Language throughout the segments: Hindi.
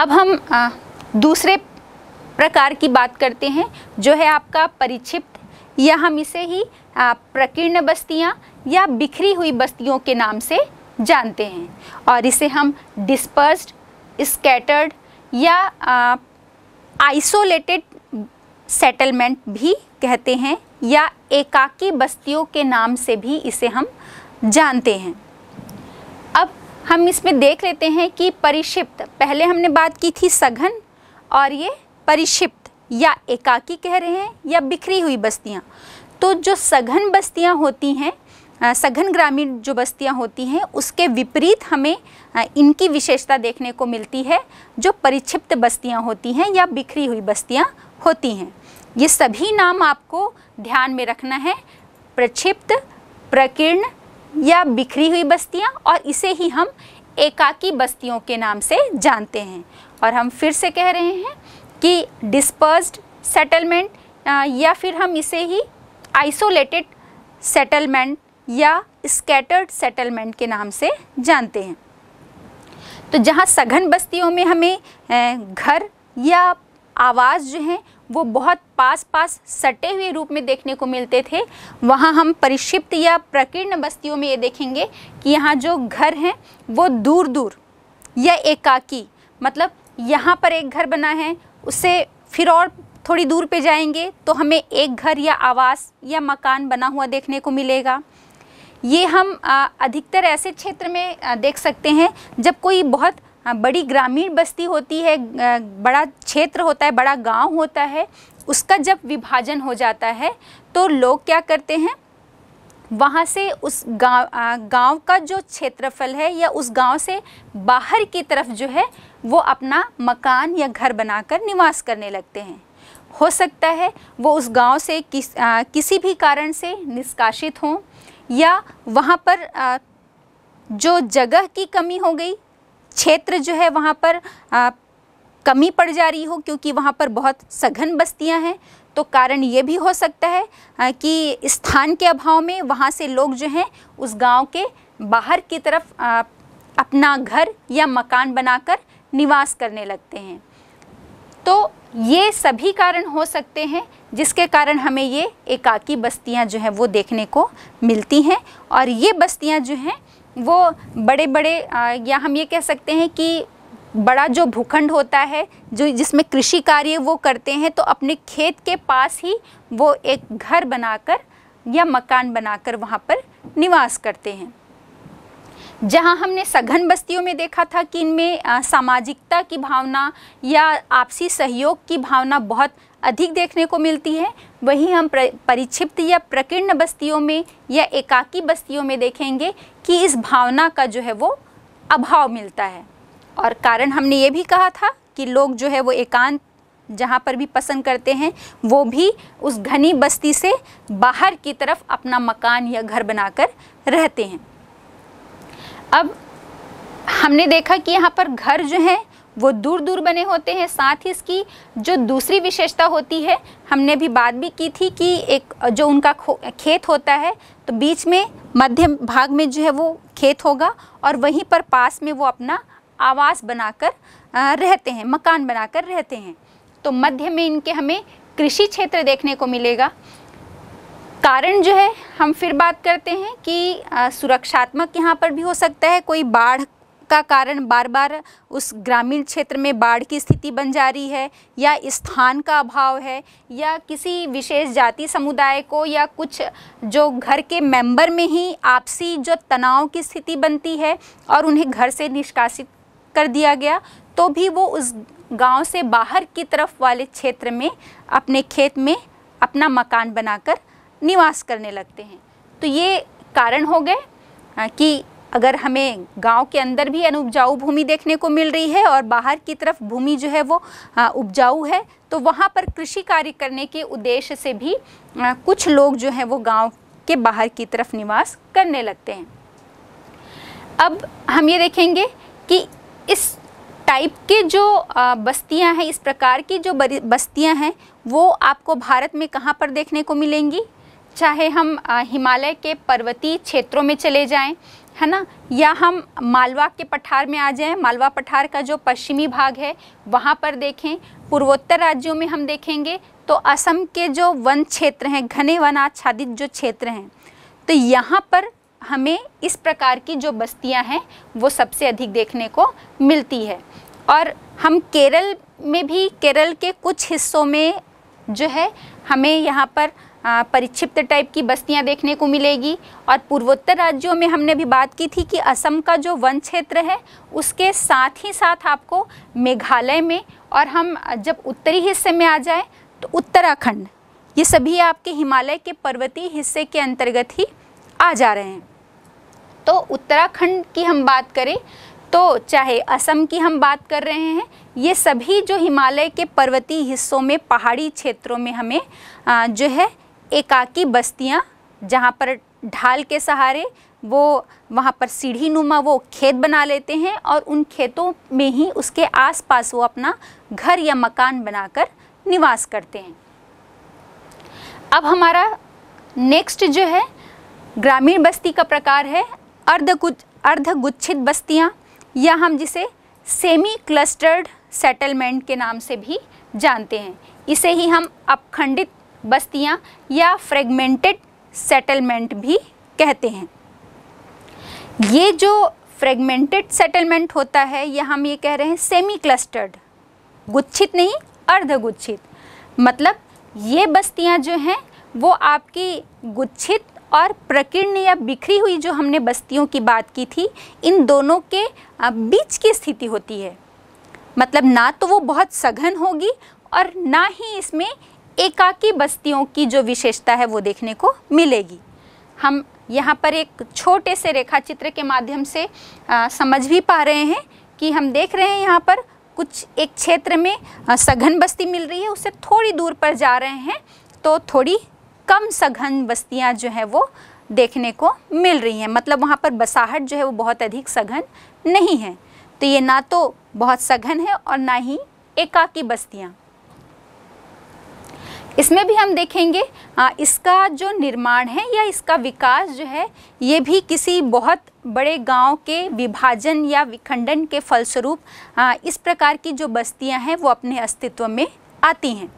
अब हम आ, दूसरे प्रकार की बात करते हैं जो है आपका परिक्षिप्त या हम इसे ही प्रकीर्ण बस्तियाँ या बिखरी हुई बस्तियों के नाम से जानते हैं और इसे हम डिस्पर्स्ड स्कैटर्ड या आइसोलेटेड सेटलमेंट भी कहते हैं या एकाकी बस्तियों के नाम से भी इसे हम जानते हैं हम इसमें देख लेते हैं कि परिक्षिप्त पहले हमने बात की थी सघन और ये परिक्षिप्त या एकाकी कह रहे हैं या बिखरी हुई बस्तियाँ तो जो सघन बस्तियाँ होती हैं सघन ग्रामीण जो बस्तियाँ होती हैं उसके विपरीत हमें इनकी विशेषता देखने को मिलती है जो परिक्षिप्त बस्तियाँ होती हैं या बिखरी हुई बस्तियाँ होती हैं ये सभी नाम आपको ध्यान में रखना है प्रक्षिप्त प्रकीर्ण या बिखरी हुई बस्तियाँ और इसे ही हम एकाकी बस्तियों के नाम से जानते हैं और हम फिर से कह रहे हैं कि डिस्पर्स्ड सेटलमेंट या फिर हम इसे ही आइसोलेटेड सेटलमेंट या स्कैटर्ड सेटलमेंट के नाम से जानते हैं तो जहाँ सघन बस्तियों में हमें घर या आवास जो हैं वो बहुत पास पास सटे हुए रूप में देखने को मिलते थे वहाँ हम परिक्षिप्त या प्रकीर्ण बस्तियों में ये देखेंगे कि यहाँ जो घर हैं वो दूर दूर या एकाकी मतलब यहाँ पर एक घर बना है उससे फिर और थोड़ी दूर पे जाएंगे तो हमें एक घर या आवास या मकान बना हुआ देखने को मिलेगा ये हम अधिकतर ऐसे क्षेत्र में देख सकते हैं जब कोई बहुत हाँ, बड़ी ग्रामीण बस्ती होती है बड़ा क्षेत्र होता है बड़ा गांव होता है उसका जब विभाजन हो जाता है तो लोग क्या करते हैं वहाँ से उस गांव गांव का जो क्षेत्रफल है या उस गांव से बाहर की तरफ जो है वो अपना मकान या घर बनाकर निवास करने लगते हैं हो सकता है वो उस गांव से किस आ, किसी भी कारण से निष्कासित हों या वहाँ पर आ, जो जगह की कमी हो गई क्षेत्र जो है वहाँ पर आ, कमी पड़ जा रही हो क्योंकि वहाँ पर बहुत सघन बस्तियाँ हैं तो कारण ये भी हो सकता है आ, कि स्थान के अभाव में वहाँ से लोग जो हैं उस गांव के बाहर की तरफ आ, अपना घर या मकान बनाकर निवास करने लगते हैं तो ये सभी कारण हो सकते हैं जिसके कारण हमें ये एकाकी बस्तियाँ जो हैं वो देखने को मिलती हैं और ये बस्तियाँ जो हैं वो बड़े बड़े या हम ये कह सकते हैं कि बड़ा जो भूखंड होता है जो जिसमें कृषि कार्य वो करते हैं तो अपने खेत के पास ही वो एक घर बनाकर या मकान बनाकर वहाँ पर निवास करते हैं जहाँ हमने सघन बस्तियों में देखा था कि इनमें सामाजिकता की भावना या आपसी सहयोग की भावना बहुत अधिक देखने को मिलती है वहीं हम परिक्षिप्त या प्रकीर्ण बस्तियों में या एकाकी बस्तियों में देखेंगे कि इस भावना का जो है वो अभाव मिलता है और कारण हमने ये भी कहा था कि लोग जो है वो एकांत जहाँ पर भी पसंद करते हैं वो भी उस घनी बस्ती से बाहर की तरफ अपना मकान या घर बनाकर रहते हैं अब हमने देखा कि यहाँ पर घर जो हैं वो दूर दूर बने होते हैं साथ ही इसकी जो दूसरी विशेषता होती है हमने भी बात भी की थी कि एक जो उनका खेत होता है तो बीच में मध्यम भाग में जो है वो खेत होगा और वहीं पर पास में वो अपना आवास बनाकर रहते हैं मकान बनाकर रहते हैं तो मध्य में इनके हमें कृषि क्षेत्र देखने को मिलेगा कारण जो है हम फिर बात करते हैं कि सुरक्षात्मक यहाँ पर भी हो सकता है कोई बाढ़ का कारण बार बार उस ग्रामीण क्षेत्र में बाढ़ की स्थिति बन जा रही है या स्थान का अभाव है या किसी विशेष जाति समुदाय को या कुछ जो घर के मेंबर में ही आपसी जो तनाव की स्थिति बनती है और उन्हें घर से निष्कासित कर दिया गया तो भी वो उस गांव से बाहर की तरफ वाले क्षेत्र में अपने खेत में अपना मकान बनाकर निवास करने लगते हैं तो ये कारण हो गए कि अगर हमें गांव के अंदर भी अनुपजाऊ भूमि देखने को मिल रही है और बाहर की तरफ भूमि जो है वो उपजाऊ है तो वहाँ पर कृषि कार्य करने के उद्देश्य से भी कुछ लोग जो हैं वो गांव के बाहर की तरफ निवास करने लगते हैं अब हम ये देखेंगे कि इस टाइप के जो बस्तियाँ हैं इस प्रकार की जो बस्तियाँ हैं वो आपको भारत में कहाँ पर देखने को मिलेंगी चाहे हम हिमालय के पर्वतीय क्षेत्रों में चले जाएं है ना या हम मालवा के पठार में आ जाएं मालवा पठार का जो पश्चिमी भाग है वहाँ पर देखें पूर्वोत्तर राज्यों में हम देखेंगे तो असम के जो वन क्षेत्र हैं घने वन आच्छादित जो क्षेत्र हैं तो यहाँ पर हमें इस प्रकार की जो बस्तियाँ हैं वो सबसे अधिक देखने को मिलती है और हम केरल में भी केरल के कुछ हिस्सों में जो है हमें यहाँ पर परिक्षिप्त टाइप की बस्तियां देखने को मिलेगी और पूर्वोत्तर राज्यों में हमने भी बात की थी कि असम का जो वन क्षेत्र है उसके साथ ही साथ आपको मेघालय में और हम जब उत्तरी हिस्से में आ जाए तो उत्तराखंड ये सभी आपके हिमालय के पर्वतीय हिस्से के अंतर्गत ही आ जा रहे हैं तो उत्तराखंड की हम बात करें तो चाहे असम की हम बात कर रहे हैं ये सभी जो हिमालय के पर्वतीय हिस्सों में पहाड़ी क्षेत्रों में हमें जो है एकाकी बस्तियाँ जहाँ पर ढाल के सहारे वो वहाँ पर सीढ़ी नुमा वो खेत बना लेते हैं और उन खेतों में ही उसके आसपास वो अपना घर या मकान बनाकर निवास करते हैं अब हमारा नेक्स्ट जो है ग्रामीण बस्ती का प्रकार है अर्ध अर्धगुच्छित बस्तियाँ या हम जिसे सेमी क्लस्टर्ड सेटलमेंट के नाम से भी जानते हैं इसे ही हम अपखंडित बस्तियां या फ्रेगमेंटेड सेटलमेंट भी कहते हैं ये जो फ्रेगमेंटेड सेटलमेंट होता है या हम ये कह रहे हैं सेमी क्लस्टर्ड गुच्छित नहीं अर्धगुच्छित मतलब ये बस्तियां जो हैं वो आपकी गुच्छित और प्रकीर्ण या बिखरी हुई जो हमने बस्तियों की बात की थी इन दोनों के बीच की स्थिति होती है मतलब ना तो वो बहुत सघन होगी और ना ही इसमें एकाकी बस्तियों की जो विशेषता है वो देखने को मिलेगी हम यहाँ पर एक छोटे से रेखा चित्र के माध्यम से आ, समझ भी पा रहे हैं कि हम देख रहे हैं यहाँ पर कुछ एक क्षेत्र में सघन बस्ती मिल रही है उससे थोड़ी दूर पर जा रहे हैं तो थोड़ी कम सघन बस्तियाँ जो है वो देखने को मिल रही हैं मतलब वहाँ पर बसाहट जो है वो बहुत अधिक सघन नहीं है तो ये ना तो बहुत सघन है और ना ही एकाकी बस्तियाँ इसमें भी हम देखेंगे आ, इसका जो निर्माण है या इसका विकास जो है ये भी किसी बहुत बड़े गांव के विभाजन या विखंडन के फलस्वरूप इस प्रकार की जो बस्तियां हैं वो अपने अस्तित्व में आती हैं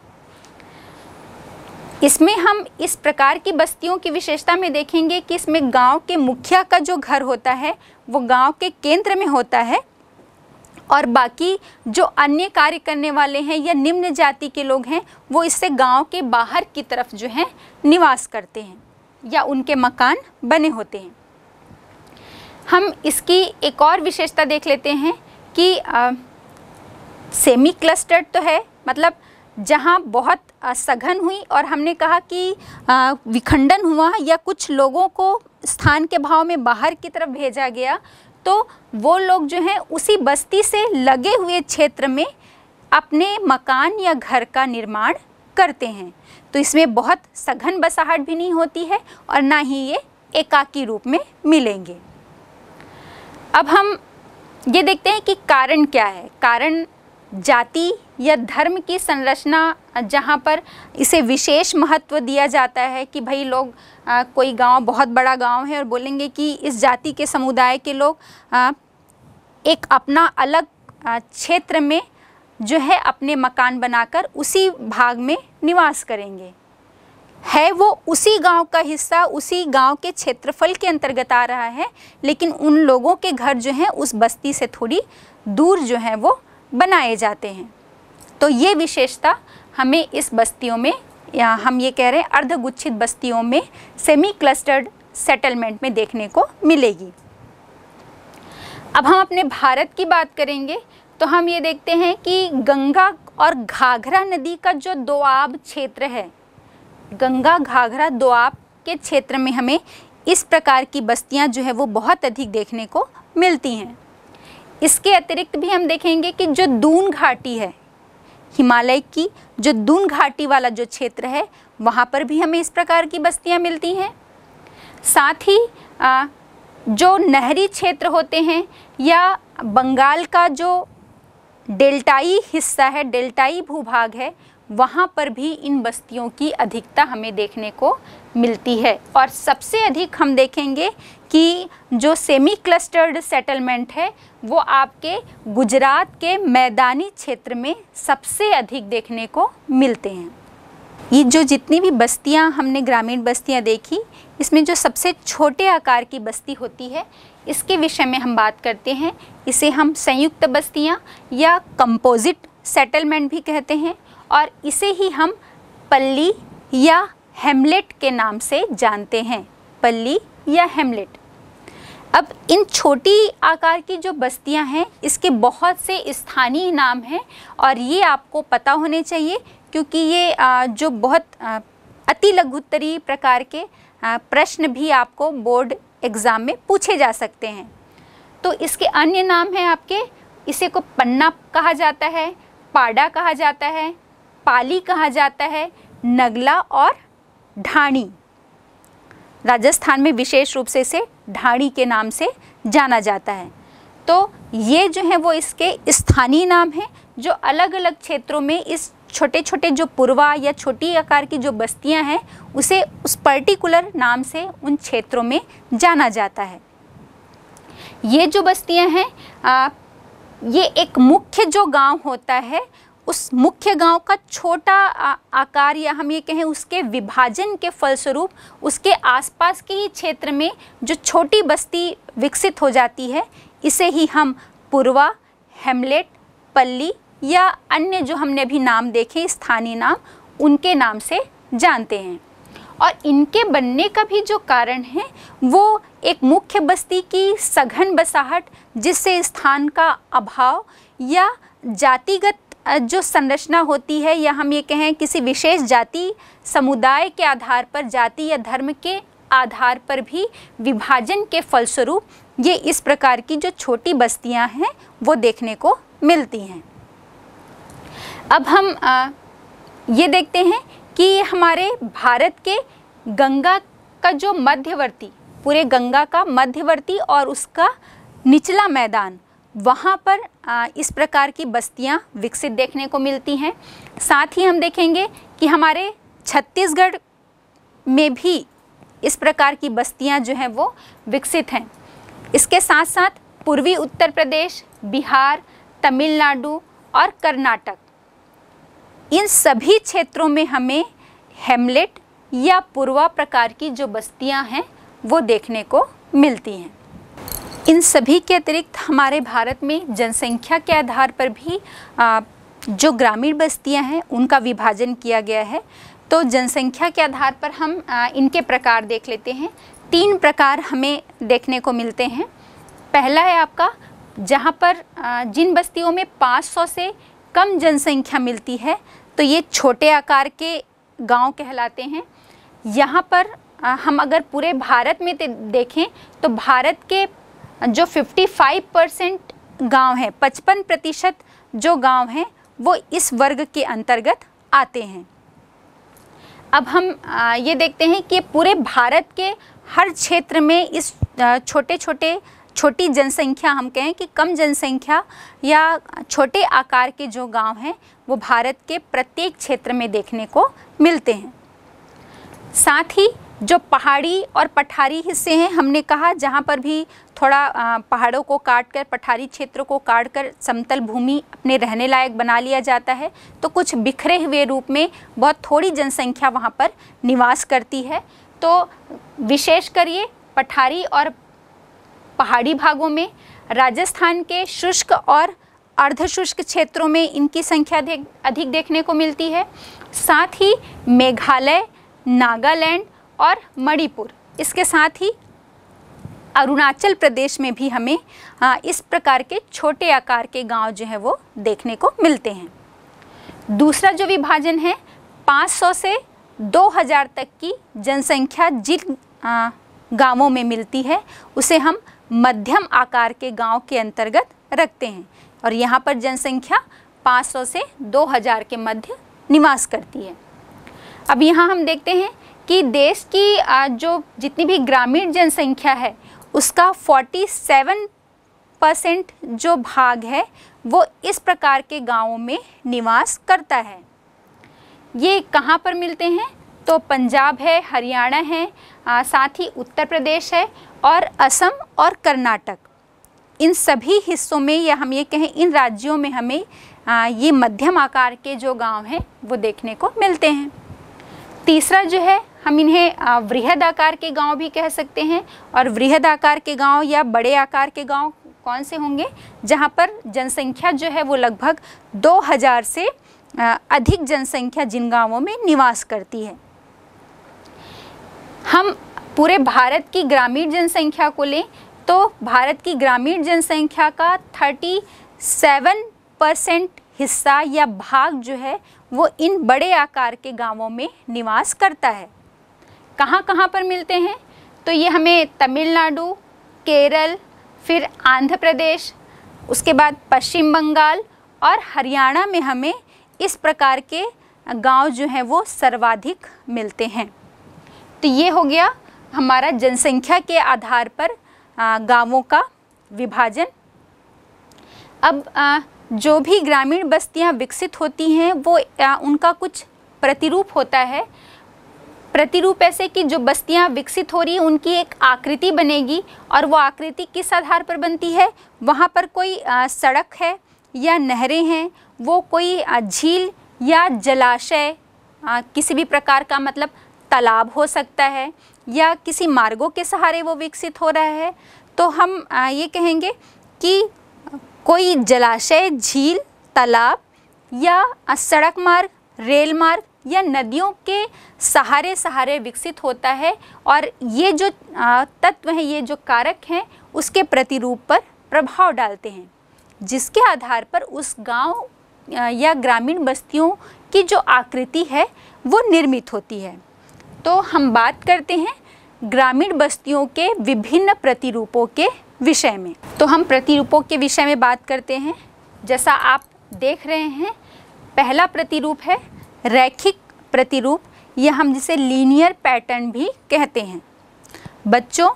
इसमें हम इस प्रकार की बस्तियों की विशेषता में देखेंगे कि इसमें गांव के मुखिया का जो घर होता है वो गांव के केंद्र में होता है और बाकी जो अन्य कार्य करने वाले हैं या निम्न जाति के लोग हैं वो इससे गांव के बाहर की तरफ जो है निवास करते हैं या उनके मकान बने होते हैं हम इसकी एक और विशेषता देख लेते हैं कि आ, सेमी क्लस्टर्ड तो है मतलब जहाँ बहुत सघन हुई और हमने कहा कि विखंडन हुआ या कुछ लोगों को स्थान के भाव में बाहर की तरफ भेजा गया तो वो लोग जो हैं उसी बस्ती से लगे हुए क्षेत्र में अपने मकान या घर का निर्माण करते हैं तो इसमें बहुत सघन बसाहट भी नहीं होती है और ना ही ये एकाकी रूप में मिलेंगे अब हम ये देखते हैं कि कारण क्या है कारण जाति या धर्म की संरचना जहाँ पर इसे विशेष महत्व दिया जाता है कि भाई लोग आ, कोई गांव बहुत बड़ा गांव है और बोलेंगे कि इस जाति के समुदाय के लोग आ, एक अपना अलग क्षेत्र में जो है अपने मकान बनाकर उसी भाग में निवास करेंगे है वो उसी गांव का हिस्सा उसी गांव के क्षेत्रफल के अंतर्गत आ रहा है लेकिन उन लोगों के घर जो हैं उस बस्ती से थोड़ी दूर जो है वो बनाए जाते हैं तो ये विशेषता हमें इस बस्तियों में या हम ये कह रहे हैं अर्धगुच्छित बस्तियों में सेमी क्लस्टर्ड सेटलमेंट में देखने को मिलेगी अब हम अपने भारत की बात करेंगे तो हम ये देखते हैं कि गंगा और घाघरा नदी का जो दोआब क्षेत्र है गंगा घाघरा दोआब के क्षेत्र में हमें इस प्रकार की बस्तियां जो है वो बहुत अधिक देखने को मिलती हैं इसके अतिरिक्त भी हम देखेंगे कि जो दून घाटी है हिमालय की जो दून घाटी वाला जो क्षेत्र है वहाँ पर भी हमें इस प्रकार की बस्तियाँ मिलती हैं साथ ही आ, जो नहरी क्षेत्र होते हैं या बंगाल का जो डेल्टाई हिस्सा है डेल्टाई भूभाग है वहाँ पर भी इन बस्तियों की अधिकता हमें देखने को मिलती है और सबसे अधिक हम देखेंगे कि जो सेमी क्लस्टर्ड सेटलमेंट है वो आपके गुजरात के मैदानी क्षेत्र में सबसे अधिक देखने को मिलते हैं ये जो जितनी भी बस्तियाँ हमने ग्रामीण बस्तियाँ देखी इसमें जो सबसे छोटे आकार की बस्ती होती है इसके विषय में हम बात करते हैं इसे हम संयुक्त बस्तियाँ या कंपोजिट सेटलमेंट भी कहते हैं और इसे ही हम पल्ली या हेमलेट के नाम से जानते हैं पल्ली या हेमलेट अब इन छोटी आकार की जो बस्तियां हैं इसके बहुत से स्थानीय नाम हैं और ये आपको पता होने चाहिए क्योंकि ये जो बहुत अति लघुत्तरी प्रकार के प्रश्न भी आपको बोर्ड एग्ज़ाम में पूछे जा सकते हैं तो इसके अन्य नाम हैं आपके इसे को पन्ना कहा जाता है पाडा कहा जाता है पाली कहा जाता है नगला और ढाणी राजस्थान में विशेष रूप से इसे ढाणी के नाम से जाना जाता है तो ये जो है वो इसके स्थानीय नाम हैं जो अलग अलग क्षेत्रों में इस छोटे छोटे जो पुरवा या छोटी आकार की जो बस्तियां हैं उसे उस पर्टिकुलर नाम से उन क्षेत्रों में जाना जाता है ये जो बस्तियां हैं ये एक मुख्य जो गांव होता है उस मुख्य गांव का छोटा आ, आकार या हम ये कहें उसके विभाजन के फलस्वरूप उसके आसपास के ही क्षेत्र में जो छोटी बस्ती विकसित हो जाती है इसे ही हम पूर्वा हेमलेट पल्ली या अन्य जो हमने भी नाम देखे स्थानीय नाम उनके नाम से जानते हैं और इनके बनने का भी जो कारण है वो एक मुख्य बस्ती की सघन बसाहट जिससे स्थान का अभाव या जातिगत जो संरचना होती है या हम ये कहें किसी विशेष जाति समुदाय के आधार पर जाति या धर्म के आधार पर भी विभाजन के फलस्वरूप ये इस प्रकार की जो छोटी बस्तियां हैं वो देखने को मिलती हैं अब हम ये देखते हैं कि ये हमारे भारत के गंगा का जो मध्यवर्ती पूरे गंगा का मध्यवर्ती और उसका निचला मैदान वहाँ पर इस प्रकार की बस्तियाँ विकसित देखने को मिलती हैं साथ ही हम देखेंगे कि हमारे छत्तीसगढ़ में भी इस प्रकार की बस्तियाँ जो हैं वो विकसित हैं इसके साथ साथ पूर्वी उत्तर प्रदेश बिहार तमिलनाडु और कर्नाटक इन सभी क्षेत्रों में हमें हेमलेट या पूर्वा प्रकार की जो बस्तियाँ हैं वो देखने को मिलती हैं इन सभी के अतिरिक्त हमारे भारत में जनसंख्या के आधार पर भी आ, जो ग्रामीण बस्तियां हैं उनका विभाजन किया गया है तो जनसंख्या के आधार पर हम आ, इनके प्रकार देख लेते हैं तीन प्रकार हमें देखने को मिलते हैं पहला है आपका जहाँ पर आ, जिन बस्तियों में 500 से कम जनसंख्या मिलती है तो ये छोटे आकार के गांव कहलाते हैं यहाँ पर आ, हम अगर पूरे भारत में देखें तो भारत के जो 55 परसेंट गाँव हैं पचपन प्रतिशत जो गांव हैं वो इस वर्ग के अंतर्गत आते हैं अब हम ये देखते हैं कि पूरे भारत के हर क्षेत्र में इस छोटे छोटे छोटी जनसंख्या हम कहें कि कम जनसंख्या या छोटे आकार के जो गांव हैं वो भारत के प्रत्येक क्षेत्र में देखने को मिलते हैं साथ ही जो पहाड़ी और पठारी हिस्से हैं हमने कहा जहाँ पर भी थोड़ा पहाड़ों को काट कर पठारी क्षेत्रों को काट कर समतल भूमि अपने रहने लायक बना लिया जाता है तो कुछ बिखरे हुए रूप में बहुत थोड़ी जनसंख्या वहाँ पर निवास करती है तो विशेष करिए पठारी और पहाड़ी भागों में राजस्थान के शुष्क और अर्धशुष्क क्षेत्रों में इनकी संख्या अधिक देखने को मिलती है साथ ही मेघालय नागालैंड और मणिपुर इसके साथ ही अरुणाचल प्रदेश में भी हमें इस प्रकार के छोटे आकार के गांव जो है वो देखने को मिलते हैं दूसरा जो विभाजन है 500 से 2000 तक की जनसंख्या जिन गांवों में मिलती है उसे हम मध्यम आकार के गांव के अंतर्गत रखते हैं और यहाँ पर जनसंख्या 500 से 2000 के मध्य निवास करती है अब यहाँ हम देखते हैं कि देश की जो जितनी भी ग्रामीण जनसंख्या है उसका 47 परसेंट जो भाग है वो इस प्रकार के गांवों में निवास करता है ये कहाँ पर मिलते हैं तो पंजाब है हरियाणा है आ, साथ ही उत्तर प्रदेश है और असम और कर्नाटक इन सभी हिस्सों में या हम ये कहें इन राज्यों में हमें आ, ये मध्यम आकार के जो गांव हैं वो देखने को मिलते हैं तीसरा जो है हम इन्हें वृहद आकार के गांव भी कह सकते हैं और वृहद आकार के गांव या बड़े आकार के गांव कौन से होंगे जहां पर जनसंख्या जो है वो लगभग 2000 से अधिक जनसंख्या जिन गांवों में निवास करती है हम पूरे भारत की ग्रामीण जनसंख्या को लें तो भारत की ग्रामीण जनसंख्या का 37 परसेंट हिस्सा या भाग जो है वो इन बड़े आकार के गांवों में निवास करता है कहाँ कहाँ पर मिलते हैं तो ये हमें तमिलनाडु केरल फिर आंध्र प्रदेश उसके बाद पश्चिम बंगाल और हरियाणा में हमें इस प्रकार के गांव जो हैं वो सर्वाधिक मिलते हैं तो ये हो गया हमारा जनसंख्या के आधार पर गांवों का विभाजन अब जो भी ग्रामीण बस्तियां विकसित होती हैं वो उनका कुछ प्रतिरूप होता है प्रतिरूप ऐसे कि जो बस्तियां विकसित हो रही हैं उनकी एक आकृति बनेगी और वो आकृति किस आधार पर बनती है वहाँ पर कोई आ, सड़क है या नहरें हैं वो कोई झील या जलाशय किसी भी प्रकार का मतलब तालाब हो सकता है या किसी मार्गों के सहारे वो विकसित हो रहा है तो हम आ, ये कहेंगे कि कोई जलाशय झील तालाब या सड़क मार्ग रेल मार्ग या नदियों के सहारे सहारे विकसित होता है और ये जो तत्व हैं ये जो कारक हैं उसके प्रतिरूप पर प्रभाव डालते हैं जिसके आधार पर उस गांव या ग्रामीण बस्तियों की जो आकृति है वो निर्मित होती है तो हम बात करते हैं ग्रामीण बस्तियों के विभिन्न प्रतिरूपों के विषय में तो हम प्रतिरूपों के विषय में बात करते हैं जैसा आप देख रहे हैं पहला प्रतिरूप है रैखिक प्रतिरूप या हम जिसे लीनियर पैटर्न भी कहते हैं बच्चों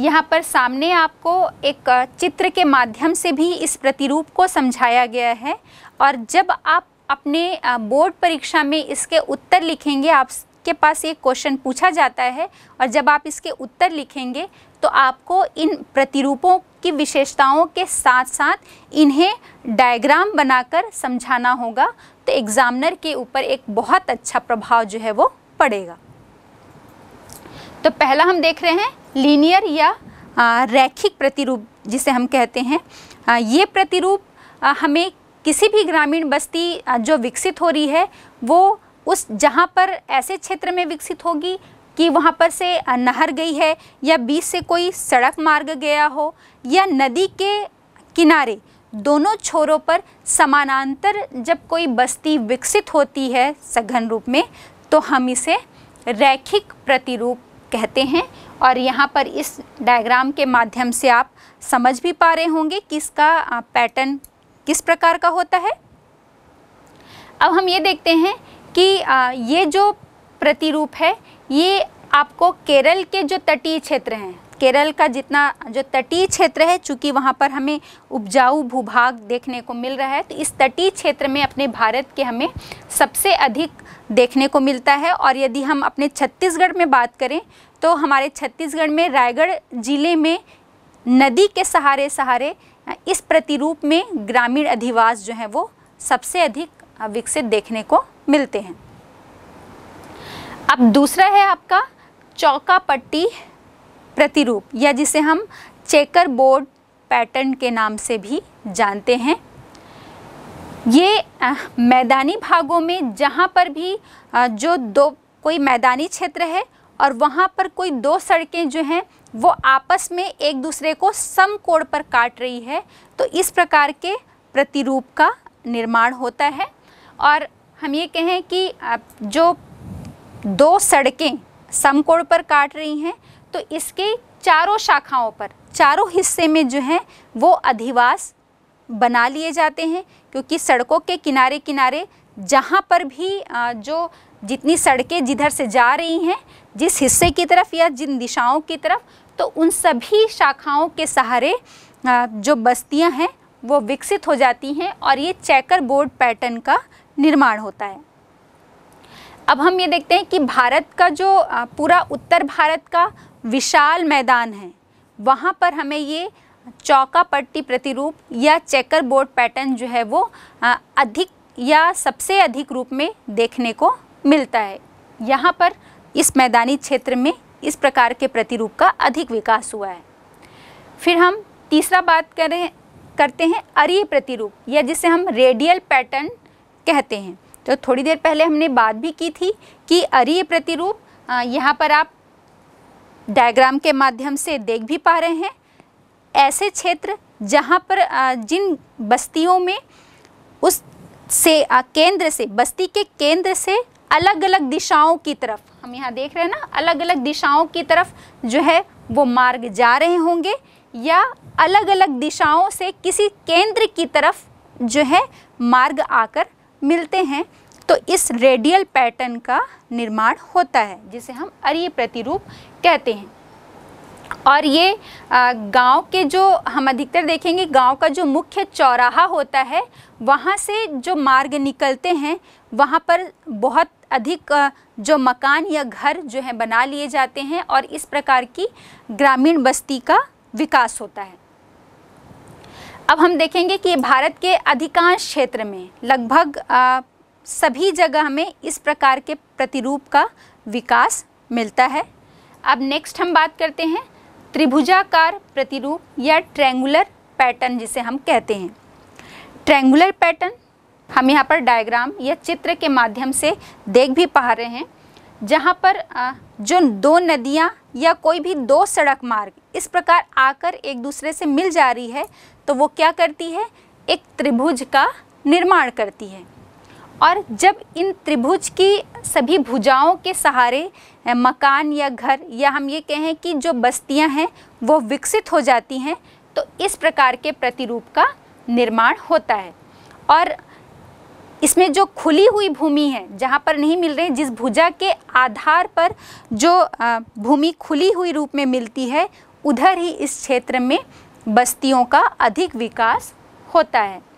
यहाँ पर सामने आपको एक चित्र के माध्यम से भी इस प्रतिरूप को समझाया गया है और जब आप अपने बोर्ड परीक्षा में इसके उत्तर लिखेंगे आप के पास ये क्वेश्चन पूछा जाता है और जब आप इसके उत्तर लिखेंगे तो आपको इन प्रतिरूपों की विशेषताओं के साथ साथ इन्हें डायग्राम बनाकर समझाना होगा तो एग्ज़ामनर के ऊपर एक बहुत अच्छा प्रभाव जो है वो पड़ेगा तो पहला हम देख रहे हैं लीनियर या रैखिक प्रतिरूप जिसे हम कहते हैं ये प्रतिरूप हमें किसी भी ग्रामीण बस्ती जो विकसित हो रही है वो उस जहाँ पर ऐसे क्षेत्र में विकसित होगी कि वहाँ पर से नहर गई है या बीच से कोई सड़क मार्ग गया हो या नदी के किनारे दोनों छोरों पर समानांतर जब कोई बस्ती विकसित होती है सघन रूप में तो हम इसे रैखिक प्रतिरूप कहते हैं और यहाँ पर इस डायग्राम के माध्यम से आप समझ भी पा रहे होंगे कि इसका पैटर्न किस प्रकार का होता है अब हम ये देखते हैं कि ये जो प्रतिरूप है ये आपको केरल के जो तटीय क्षेत्र हैं केरल का जितना जो तटीय क्षेत्र है चूँकि वहाँ पर हमें उपजाऊ भूभाग देखने को मिल रहा है तो इस तटीय क्षेत्र में अपने भारत के हमें सबसे अधिक देखने को मिलता है और यदि हम अपने छत्तीसगढ़ में बात करें तो हमारे छत्तीसगढ़ में रायगढ़ ज़िले में नदी के सहारे सहारे इस प्रतिरूप में ग्रामीण अधिवास जो है वो सबसे अधिक विकसित देखने को मिलते हैं अब दूसरा है आपका चौका पट्टी प्रतिरूप या जिसे हम चेकर बोर्ड पैटर्न के नाम से भी जानते हैं ये मैदानी भागों में जहाँ पर भी जो दो कोई मैदानी क्षेत्र है और वहाँ पर कोई दो सड़कें जो हैं वो आपस में एक दूसरे को सम कोण पर काट रही है तो इस प्रकार के प्रतिरूप का निर्माण होता है और हम ये कहें कि जो दो सड़कें समकोण पर काट रही हैं तो इसके चारों शाखाओं पर चारों हिस्से में जो हैं वो अधिवास बना लिए जाते हैं क्योंकि सड़कों के किनारे किनारे जहाँ पर भी जो जितनी सड़कें जिधर से जा रही हैं जिस हिस्से की तरफ या जिन दिशाओं की तरफ तो उन सभी शाखाओं के सहारे जो बस्तियां हैं वो विकसित हो जाती हैं और ये चेकर बोर्ड पैटर्न का निर्माण होता है अब हम ये देखते हैं कि भारत का जो पूरा उत्तर भारत का विशाल मैदान है वहाँ पर हमें ये चौका पट्टी प्रतिरूप या चेकर बोर्ड पैटर्न जो है वो अधिक या सबसे अधिक रूप में देखने को मिलता है यहाँ पर इस मैदानी क्षेत्र में इस प्रकार के प्रतिरूप का अधिक विकास हुआ है फिर हम तीसरा बात करें करते हैं अरीय प्रतिरूप या जिसे हम रेडियल पैटर्न कहते हैं तो थोड़ी देर पहले हमने बात भी की थी कि अरीय प्रतिरूप यहाँ पर आप डायग्राम के माध्यम से देख भी पा रहे हैं ऐसे क्षेत्र जहाँ पर जिन बस्तियों में उस से केंद्र से बस्ती के केंद्र से अलग अलग दिशाओं की तरफ हम यहाँ देख रहे हैं ना अलग अलग दिशाओं की तरफ जो है वो मार्ग जा रहे होंगे या अलग अलग दिशाओं से किसी केंद्र की तरफ जो है मार्ग आकर मिलते हैं तो इस रेडियल पैटर्न का निर्माण होता है जिसे हम अरीय प्रतिरूप कहते हैं और ये गांव के जो हम अधिकतर देखेंगे गांव का जो मुख्य चौराहा होता है वहाँ से जो मार्ग निकलते हैं वहाँ पर बहुत अधिक जो मकान या घर जो है बना लिए जाते हैं और इस प्रकार की ग्रामीण बस्ती का विकास होता है अब हम देखेंगे कि भारत के अधिकांश क्षेत्र में लगभग सभी जगह में इस प्रकार के प्रतिरूप का विकास मिलता है अब नेक्स्ट हम बात करते हैं त्रिभुजाकार प्रतिरूप या ट्रेंगुलर पैटर्न जिसे हम कहते हैं ट्रेंगुलर पैटर्न हम यहाँ पर डायग्राम या चित्र के माध्यम से देख भी पा रहे हैं जहाँ पर जो दो नदियाँ या कोई भी दो सड़क मार्ग इस प्रकार आकर एक दूसरे से मिल जा रही है तो वो क्या करती है एक त्रिभुज का निर्माण करती है और जब इन त्रिभुज की सभी भुजाओं के सहारे मकान या घर या हम ये कहें कि जो बस्तियां हैं वो विकसित हो जाती हैं तो इस प्रकार के प्रतिरूप का निर्माण होता है और इसमें जो खुली हुई भूमि है जहाँ पर नहीं मिल रही जिस भुजा के आधार पर जो भूमि खुली हुई रूप में मिलती है उधर ही इस क्षेत्र में बस्तियों का अधिक विकास होता है